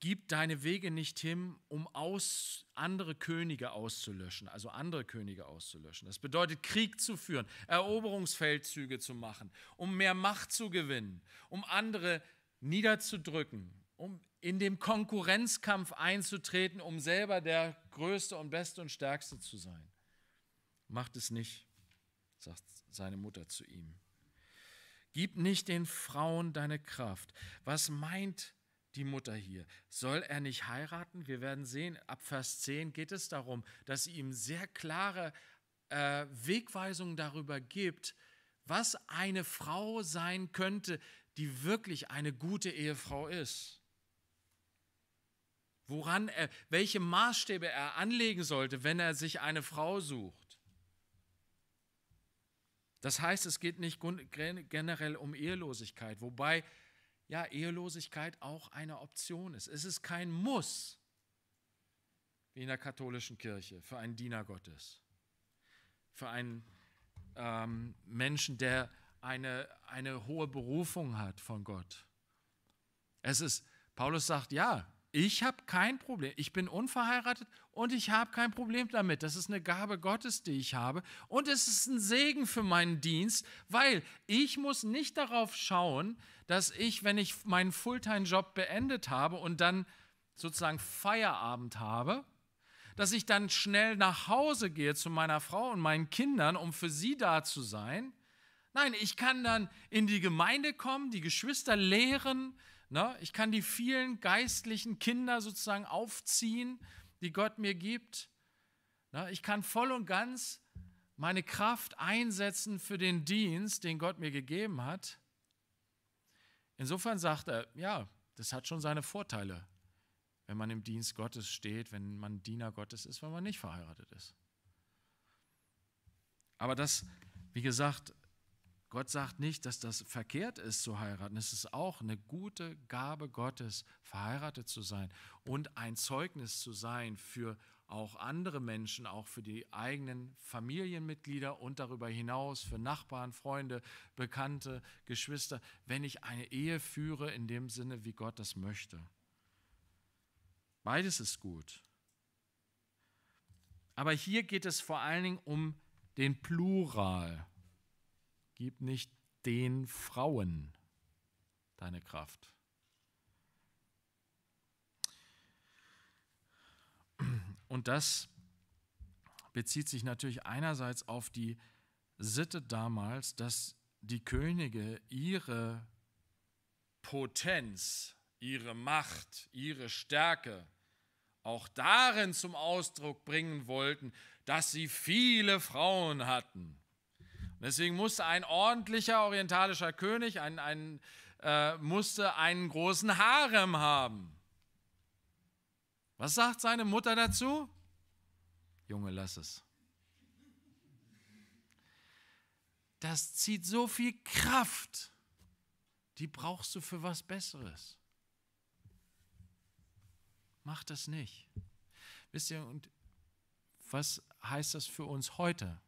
gib deine Wege nicht hin, um aus, andere Könige auszulöschen, also andere Könige auszulöschen. Das bedeutet, Krieg zu führen, Eroberungsfeldzüge zu machen, um mehr Macht zu gewinnen, um andere niederzudrücken, um in dem Konkurrenzkampf einzutreten, um selber der Größte und Beste und Stärkste zu sein. Macht es nicht, sagt seine Mutter zu ihm. Gib nicht den Frauen deine Kraft. Was meint die Mutter hier? Soll er nicht heiraten? Wir werden sehen, ab Vers 10 geht es darum, dass sie ihm sehr klare äh, Wegweisungen darüber gibt, was eine Frau sein könnte, die wirklich eine gute Ehefrau ist. Woran er, welche Maßstäbe er anlegen sollte, wenn er sich eine Frau sucht. Das heißt, es geht nicht generell um Ehelosigkeit, wobei ja Ehelosigkeit auch eine Option ist. Es ist kein Muss, wie in der katholischen Kirche, für einen Diener Gottes, für einen ähm, Menschen, der eine, eine hohe Berufung hat von Gott. Es ist, Paulus sagt, ja, ich habe kein Problem. Ich bin unverheiratet und ich habe kein Problem damit. Das ist eine Gabe Gottes, die ich habe. Und es ist ein Segen für meinen Dienst, weil ich muss nicht darauf schauen, dass ich, wenn ich meinen Fulltime-Job beendet habe und dann sozusagen Feierabend habe, dass ich dann schnell nach Hause gehe zu meiner Frau und meinen Kindern, um für sie da zu sein. Nein, ich kann dann in die Gemeinde kommen, die Geschwister lehren, Ne? Ich kann die vielen geistlichen Kinder sozusagen aufziehen, die Gott mir gibt. Ne? Ich kann voll und ganz meine Kraft einsetzen für den Dienst, den Gott mir gegeben hat. Insofern sagt er, ja, das hat schon seine Vorteile, wenn man im Dienst Gottes steht, wenn man Diener Gottes ist, wenn man nicht verheiratet ist. Aber das, wie gesagt, Gott sagt nicht, dass das verkehrt ist zu heiraten. Es ist auch eine gute Gabe Gottes, verheiratet zu sein und ein Zeugnis zu sein für auch andere Menschen, auch für die eigenen Familienmitglieder und darüber hinaus für Nachbarn, Freunde, Bekannte, Geschwister, wenn ich eine Ehe führe in dem Sinne, wie Gott das möchte. Beides ist gut. Aber hier geht es vor allen Dingen um den Plural Gib nicht den Frauen deine Kraft. Und das bezieht sich natürlich einerseits auf die Sitte damals, dass die Könige ihre Potenz, ihre Macht, ihre Stärke auch darin zum Ausdruck bringen wollten, dass sie viele Frauen hatten deswegen musste ein ordentlicher orientalischer König, ein, ein, äh, musste einen großen Harem haben. Was sagt seine Mutter dazu? Junge, lass es. Das zieht so viel Kraft, die brauchst du für was Besseres. Mach das nicht. Wisst ihr, und was heißt das für uns heute?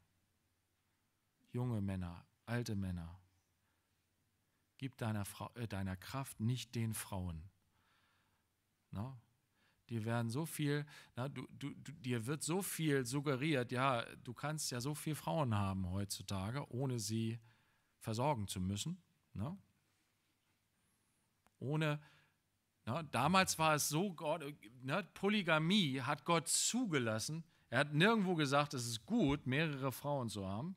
junge Männer, alte Männer. Gib deiner, Frau, äh, deiner Kraft nicht den Frauen. No? Dir werden so viel, na, du, du, du, dir wird so viel suggeriert, ja, du kannst ja so viel Frauen haben heutzutage, ohne sie versorgen zu müssen. No? Ohne, na, damals war es so, Gott, na, Polygamie hat Gott zugelassen. Er hat nirgendwo gesagt, es ist gut, mehrere Frauen zu haben.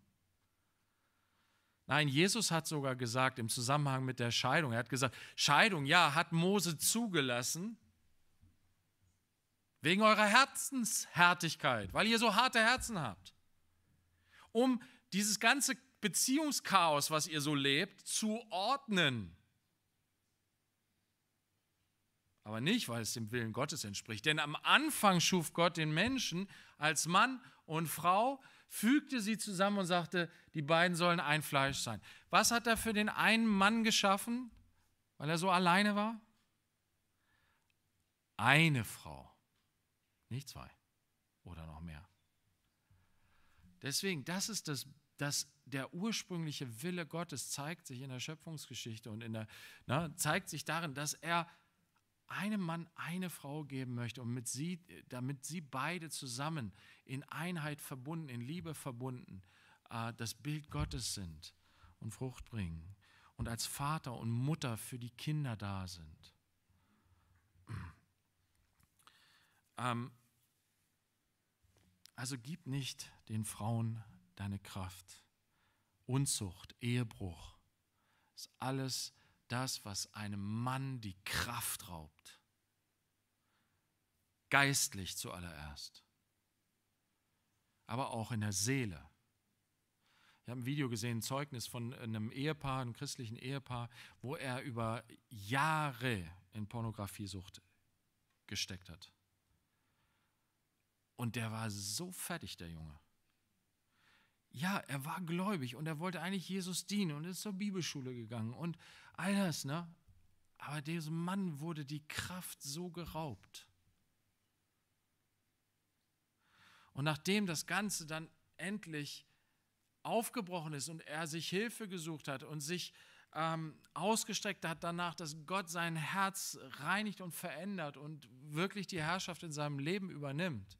Nein, Jesus hat sogar gesagt im Zusammenhang mit der Scheidung, er hat gesagt, Scheidung, ja, hat Mose zugelassen, wegen eurer Herzenshärtigkeit, weil ihr so harte Herzen habt, um dieses ganze Beziehungschaos, was ihr so lebt, zu ordnen. Aber nicht, weil es dem Willen Gottes entspricht. Denn am Anfang schuf Gott den Menschen als Mann und Frau fügte sie zusammen und sagte, die beiden sollen ein Fleisch sein. Was hat er für den einen Mann geschaffen, weil er so alleine war? Eine Frau, nicht zwei oder noch mehr. Deswegen, das ist das, das der ursprüngliche Wille Gottes zeigt sich in der Schöpfungsgeschichte und in der, na, ne, zeigt sich darin, dass er einem Mann eine Frau geben möchte, und mit sie, damit sie beide zusammen in Einheit verbunden, in Liebe verbunden, äh, das Bild Gottes sind und Frucht bringen und als Vater und Mutter für die Kinder da sind. Ähm, also gib nicht den Frauen deine Kraft. Unzucht, Ehebruch, ist alles das, was einem Mann die Kraft raubt. Geistlich zuallererst aber auch in der Seele. Ich habe ein Video gesehen, ein Zeugnis von einem Ehepaar, einem christlichen Ehepaar, wo er über Jahre in Pornografiesucht gesteckt hat. Und der war so fertig, der Junge. Ja, er war gläubig und er wollte eigentlich Jesus dienen und ist zur Bibelschule gegangen und all das, ne? Aber diesem Mann wurde die Kraft so geraubt. Und nachdem das Ganze dann endlich aufgebrochen ist und er sich Hilfe gesucht hat und sich ähm, ausgestreckt hat danach, dass Gott sein Herz reinigt und verändert und wirklich die Herrschaft in seinem Leben übernimmt,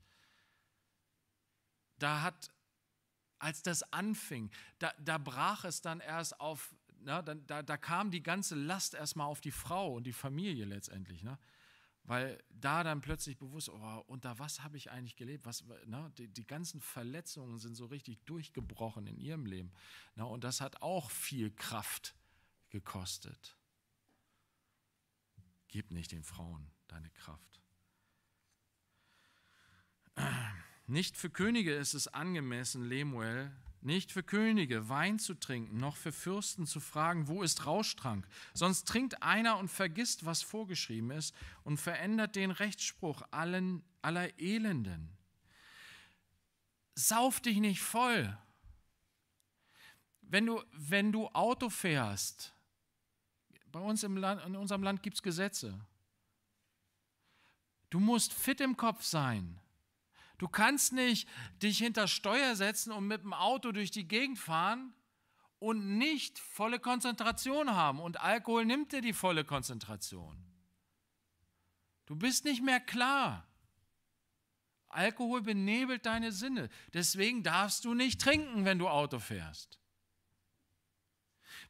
da hat, als das anfing, da, da brach es dann erst auf, ne, da, da, da kam die ganze Last erstmal auf die Frau und die Familie letztendlich. Ne? Weil da dann plötzlich bewusst, oh, unter was habe ich eigentlich gelebt? Was, ne? die, die, ganzen Verletzungen sind so richtig durchgebrochen in ihrem Leben. Ne? Und das hat auch viel Kraft gekostet. Gib nicht den Frauen deine Kraft. Nicht für Könige ist es angemessen, Lemuel nicht für Könige Wein zu trinken, noch für Fürsten zu fragen, wo ist Rauschtrank. Sonst trinkt einer und vergisst, was vorgeschrieben ist und verändert den Rechtsspruch allen, aller Elenden. Sauf dich nicht voll. Wenn du, wenn du Auto fährst, bei uns im Land, in unserem Land gibt es Gesetze. Du musst fit im Kopf sein. Du kannst nicht dich hinter Steuer setzen und mit dem Auto durch die Gegend fahren und nicht volle Konzentration haben. Und Alkohol nimmt dir die volle Konzentration. Du bist nicht mehr klar. Alkohol benebelt deine Sinne. Deswegen darfst du nicht trinken, wenn du Auto fährst.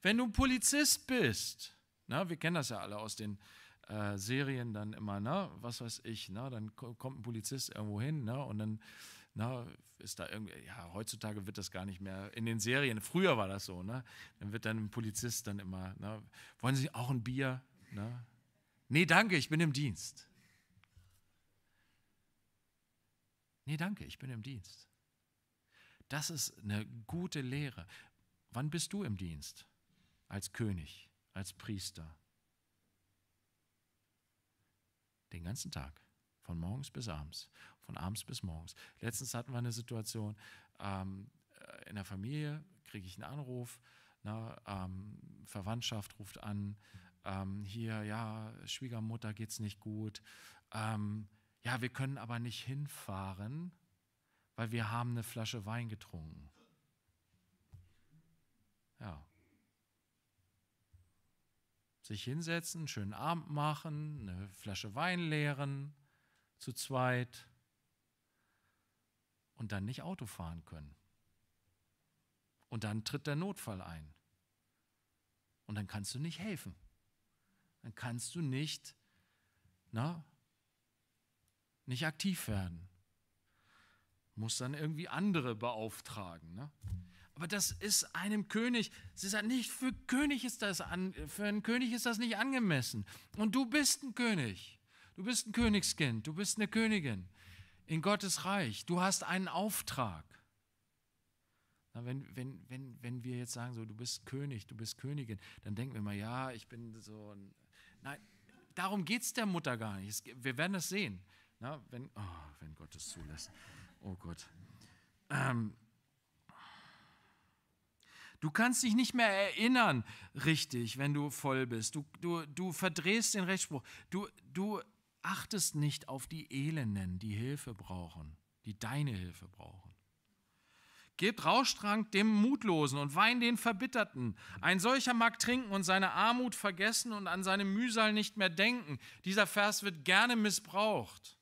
Wenn du Polizist bist, na, wir kennen das ja alle aus den äh, Serien dann immer, ne, was weiß ich, ne, dann kommt ein Polizist irgendwo hin, ne, und dann na, ist da irgendwie, ja, heutzutage wird das gar nicht mehr in den Serien. Früher war das so, ne? Dann wird dann ein Polizist dann immer, ne? wollen Sie auch ein Bier? Ne? Nee, danke, ich bin im Dienst. Nee, danke, ich bin im Dienst. Das ist eine gute Lehre. Wann bist du im Dienst? Als König, als Priester, Den ganzen Tag. Von morgens bis abends. Von abends bis morgens. Letztens hatten wir eine Situation, ähm, äh, in der Familie kriege ich einen Anruf, na, ne, ähm, Verwandtschaft ruft an, ähm, hier, ja, Schwiegermutter geht es nicht gut, ähm, ja, wir können aber nicht hinfahren, weil wir haben eine Flasche Wein getrunken. Ja, sich hinsetzen, einen schönen Abend machen, eine Flasche Wein leeren, zu zweit und dann nicht Auto fahren können. Und dann tritt der Notfall ein. Und dann kannst du nicht helfen. Dann kannst du nicht, na, nicht aktiv werden. Muss dann irgendwie andere beauftragen. Ne? Aber das ist einem König, sie sagt halt nicht, für, König ist das an, für einen König ist das nicht angemessen. Und du bist ein König. Du bist ein Königskind, du bist eine Königin in Gottes Reich. Du hast einen Auftrag. Na, wenn, wenn, wenn, wenn wir jetzt sagen, so, du bist König, du bist Königin, dann denken wir mal, ja, ich bin so ein. Nein, darum geht es der Mutter gar nicht. wir werden das sehen. Na, wenn, oh, wenn Gott es zulässt. Oh Gott. Ähm, Du kannst dich nicht mehr erinnern, richtig, wenn du voll bist. Du, du, du verdrehst den Rechtsspruch. Du, du achtest nicht auf die Elenden, die Hilfe brauchen, die deine Hilfe brauchen. Gebt Rauschtrank dem Mutlosen und Wein den Verbitterten. Ein solcher mag trinken und seine Armut vergessen und an seine Mühsal nicht mehr denken. Dieser Vers wird gerne missbraucht,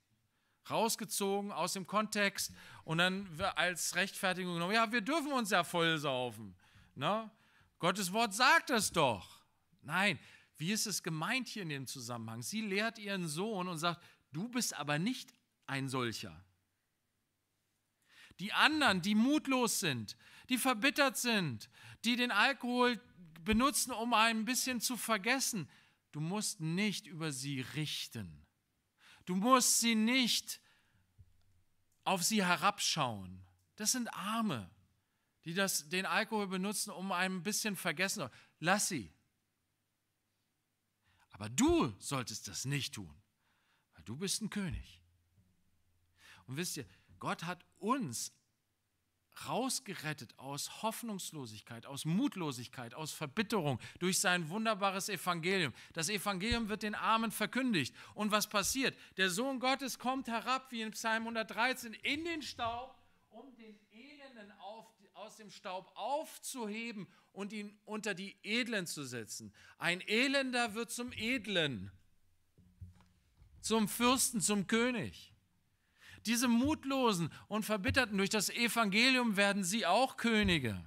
rausgezogen aus dem Kontext und dann als Rechtfertigung genommen. Ja, wir dürfen uns ja vollsaufen. Ne? Gottes Wort sagt das doch. Nein, wie ist es gemeint hier in dem Zusammenhang? Sie lehrt ihren Sohn und sagt, du bist aber nicht ein solcher. Die anderen, die mutlos sind, die verbittert sind, die den Alkohol benutzen, um ein bisschen zu vergessen, du musst nicht über sie richten. Du musst sie nicht auf sie herabschauen. Das sind Arme die das, den Alkohol benutzen, um ein bisschen vergessen. Lass sie. Aber du solltest das nicht tun, weil du bist ein König. Und wisst ihr, Gott hat uns rausgerettet aus Hoffnungslosigkeit, aus Mutlosigkeit, aus Verbitterung durch sein wunderbares Evangelium. Das Evangelium wird den Armen verkündigt. Und was passiert? Der Sohn Gottes kommt herab, wie in Psalm 113, in den Staub, um den Elenden auf aus dem Staub aufzuheben und ihn unter die Edlen zu setzen. Ein Elender wird zum Edlen, zum Fürsten, zum König. Diese Mutlosen und Verbitterten durch das Evangelium werden sie auch Könige.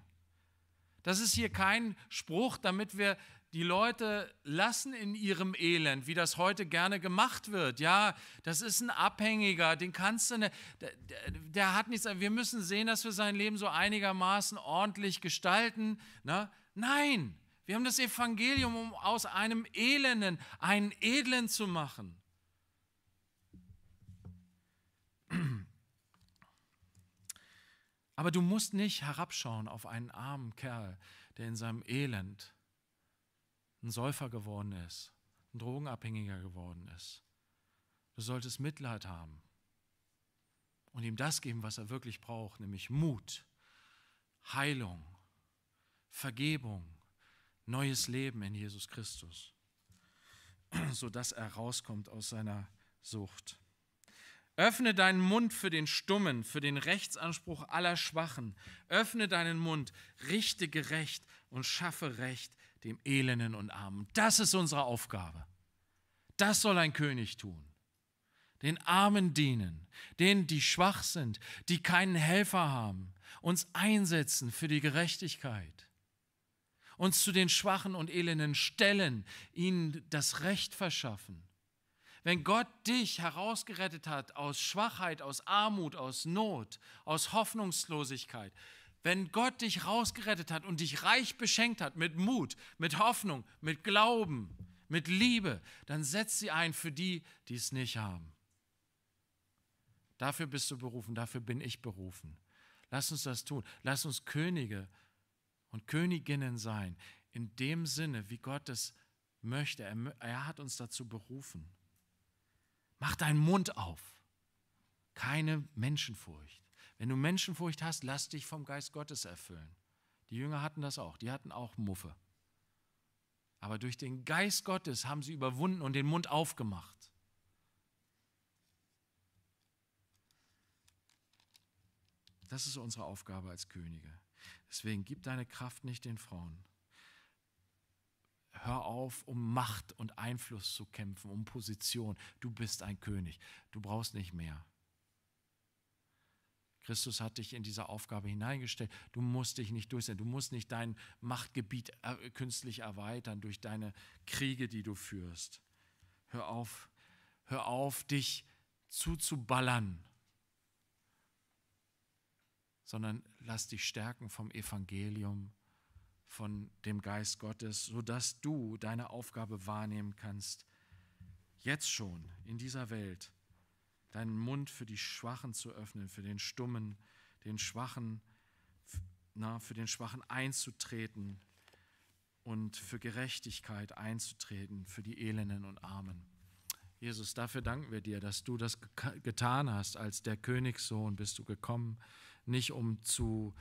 Das ist hier kein Spruch, damit wir die Leute lassen in ihrem Elend, wie das heute gerne gemacht wird. Ja, das ist ein Abhängiger, den kannst du, ne, der, der, hat nichts. Wir müssen sehen, dass wir sein Leben so einigermaßen ordentlich gestalten. Na? Ne? Nein, wir haben das Evangelium, um aus einem Elenden einen Edlen zu machen. Aber du musst nicht herabschauen auf einen armen Kerl, der in seinem Elend ein Säufer geworden ist, ein Drogenabhängiger geworden ist. Du solltest Mitleid haben und ihm das geben, was er wirklich braucht, nämlich Mut, Heilung, Vergebung, neues Leben in Jesus Christus, sodass er rauskommt aus seiner Sucht. Öffne deinen Mund für den Stummen, für den Rechtsanspruch aller Schwachen. Öffne deinen Mund, richte gerecht und schaffe Recht, dem Elenden und Armen. Das ist unsere Aufgabe. Das soll ein König tun. Den Armen dienen, denen, die schwach sind, die keinen Helfer haben, uns einsetzen für die Gerechtigkeit, uns zu den Schwachen und Elenden stellen, ihnen das Recht verschaffen. Wenn Gott dich herausgerettet hat aus Schwachheit, aus Armut, aus Not, aus Hoffnungslosigkeit, wenn Gott dich rausgerettet hat und dich reich beschenkt hat mit Mut, mit Hoffnung, mit Glauben, mit Liebe, dann setz sie ein für die, die es nicht haben. Dafür bist du berufen, dafür bin ich berufen. Lass uns das tun. Lass uns Könige und Königinnen sein, in dem Sinne, wie Gott es möchte. Er, er hat uns dazu berufen. Mach deinen Mund auf. Keine Menschenfurcht. Wenn du Menschenfurcht hast, lass dich vom Geist Gottes erfüllen. Die Jünger hatten das auch, die hatten auch Muffe. Aber durch den Geist Gottes haben sie überwunden und den Mund aufgemacht. Das ist unsere Aufgabe als Könige. Deswegen gib deine Kraft nicht den Frauen. Hör auf, um Macht und Einfluss zu kämpfen, um Position. Du bist ein König. Du brauchst nicht mehr. Christus hat dich in diese Aufgabe hineingestellt. Du musst dich nicht durchsetzen. Du musst nicht dein Machtgebiet äh, künstlich erweitern durch deine Kriege, die du führst. Hör auf, hör auf, dich zuzuballern, sondern lass dich stärken vom Evangelium, von dem Geist Gottes, sodass du deine Aufgabe wahrnehmen kannst. Jetzt schon in dieser Welt deinen Mund für die Schwachen zu öffnen, für den Stummen, den Schwachen, na, für den Schwachen einzutreten und für Gerechtigkeit einzutreten, für die Elenden und Armen. Jesus, dafür danken wir dir, dass du das getan hast. Als der Königssohn bist du gekommen, nicht um zu,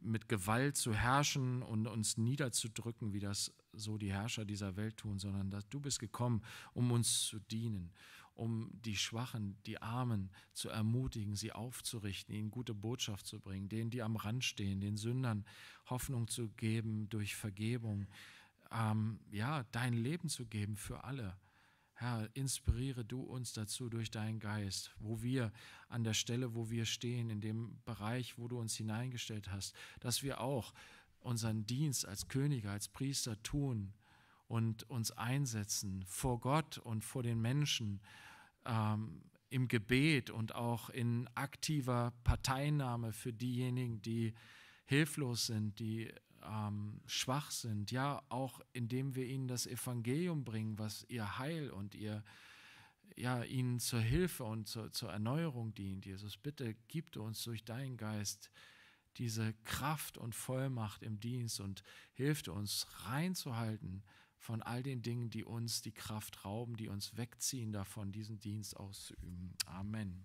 mit Gewalt zu herrschen und uns niederzudrücken, wie das so die Herrscher dieser Welt tun, sondern dass du bist gekommen, um uns zu dienen um die Schwachen, die Armen zu ermutigen, sie aufzurichten, ihnen gute Botschaft zu bringen, denen, die am Rand stehen, den Sündern Hoffnung zu geben durch Vergebung, ähm, ja, dein Leben zu geben für alle. Herr, inspiriere du uns dazu durch deinen Geist, wo wir an der Stelle, wo wir stehen, in dem Bereich, wo du uns hineingestellt hast, dass wir auch unseren Dienst als Könige, als Priester tun, und uns einsetzen vor Gott und vor den Menschen ähm, im Gebet und auch in aktiver Parteinahme für diejenigen, die hilflos sind, die ähm, schwach sind. Ja, auch indem wir ihnen das Evangelium bringen, was ihr Heil und ihr ja, ihnen zur Hilfe und zur, zur Erneuerung dient. Jesus, bitte gib du uns durch deinen Geist diese Kraft und Vollmacht im Dienst und hilf uns reinzuhalten, von all den Dingen, die uns die Kraft rauben, die uns wegziehen davon, diesen Dienst auszuüben. Amen.